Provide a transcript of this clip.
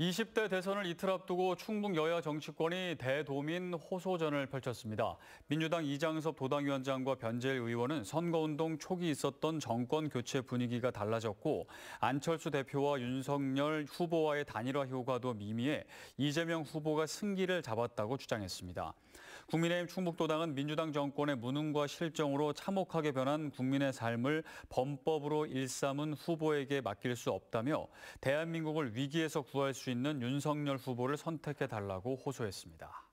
20대 대선을 이틀 앞두고 충북 여야 정치권이 대도민 호소전을 펼쳤습니다. 민주당 이장섭 도당위원장과 변재일 의원은 선거운동 초기 있었던 정권 교체 분위기가 달라졌고 안철수 대표와 윤석열 후보와의 단일화 효과도 미미해 이재명 후보가 승기를 잡았다고 주장했습니다. 국민의힘 충북도당은 민주당 정권의 무능과 실정으로 참혹하게 변한 국민의 삶을 범법으로 일삼은 후보에게 맡길 수 없다며 대한민국을 위기에서 구할 수 있는 윤석열 후보를 선택해 달라고 호소했습니다.